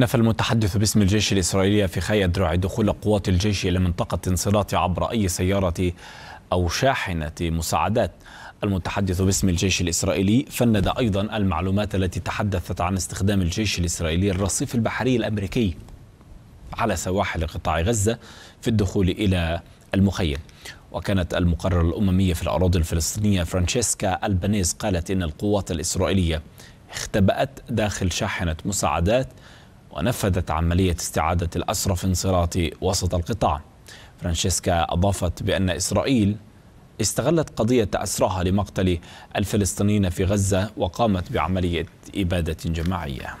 نفى المتحدث باسم الجيش الإسرائيلي في خي أدرع دخول قوات الجيش إلى منطقة انصراط عبر أي سيارة أو شاحنة مساعدات المتحدث باسم الجيش الإسرائيلي فند أيضا المعلومات التي تحدثت عن استخدام الجيش الإسرائيلي الرصيف البحري الأمريكي على سواحل قطاع غزة في الدخول إلى المخيم وكانت المقررة الأممية في الأراضي الفلسطينية فرانشيسكا البانيز قالت إن القوات الإسرائيلية اختبأت داخل شاحنة مساعدات ونفذت عملية استعادة الأسرى في انصراط وسط القطاع فرانشيسكا أضافت بأن إسرائيل استغلت قضية أسرها لمقتل الفلسطينيين في غزة وقامت بعملية إبادة جماعية